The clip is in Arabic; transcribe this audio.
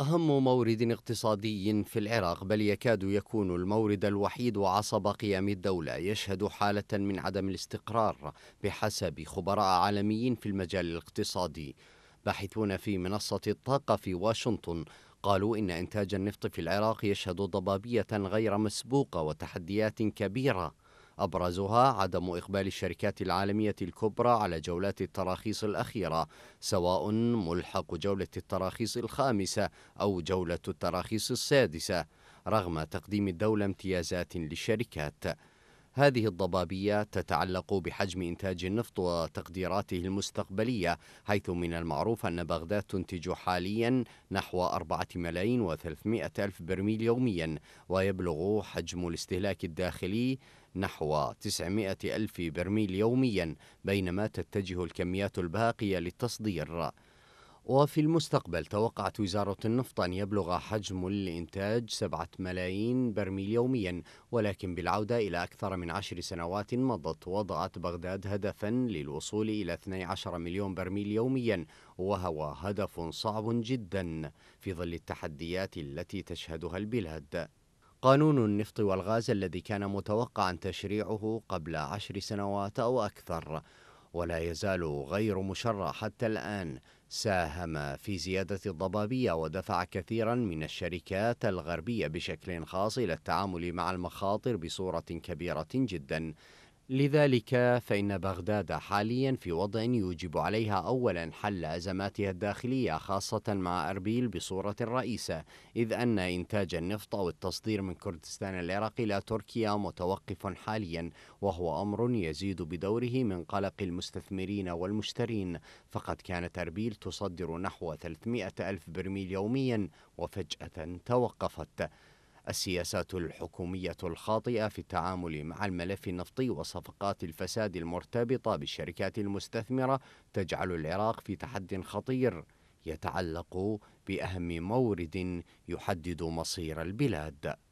أهم مورد اقتصادي في العراق بل يكاد يكون المورد الوحيد وعصب قيام الدولة يشهد حالة من عدم الاستقرار بحسب خبراء عالميين في المجال الاقتصادي باحثون في منصة الطاقة في واشنطن قالوا إن إنتاج النفط في العراق يشهد ضبابية غير مسبوقة وتحديات كبيرة أبرزها عدم إقبال الشركات العالمية الكبرى على جولات التراخيص الأخيرة سواء ملحق جولة التراخيص الخامسة أو جولة التراخيص السادسة رغم تقديم الدولة امتيازات للشركات هذه الضبابية تتعلق بحجم إنتاج النفط وتقديراته المستقبلية حيث من المعروف أن بغداد تنتج حاليا نحو 4 ملايين و300 ألف برميل يوميا ويبلغ حجم الاستهلاك الداخلي نحو 900 ألف برميل يوميا بينما تتجه الكميات الباقية للتصدير وفي المستقبل توقعت وزارة النفط أن يبلغ حجم الإنتاج سبعة ملايين برميل يوميا ولكن بالعودة إلى أكثر من عشر سنوات مضت وضعت بغداد هدفا للوصول إلى 12 مليون برميل يوميا وهو هدف صعب جدا في ظل التحديات التي تشهدها البلاد قانون النفط والغاز الذي كان متوقعا تشريعه قبل عشر سنوات أو أكثر ولا يزال غير مشرع حتى الآن ساهم في زيادة الضبابية ودفع كثيرا من الشركات الغربية بشكل خاص إلى التعامل مع المخاطر بصورة كبيرة جدا لذلك فإن بغداد حاليا في وضع يوجب عليها أولا حل أزماتها الداخلية خاصة مع أربيل بصورة رئيسة إذ أن إنتاج النفط أو التصدير من كردستان العراق إلى تركيا متوقف حاليا وهو أمر يزيد بدوره من قلق المستثمرين والمشترين فقد كانت أربيل تصدر نحو 300 ألف برميل يوميا وفجأة توقفت السياسات الحكومية الخاطئة في التعامل مع الملف النفطي وصفقات الفساد المرتبطة بالشركات المستثمرة تجعل العراق في تحد خطير يتعلق بأهم مورد يحدد مصير البلاد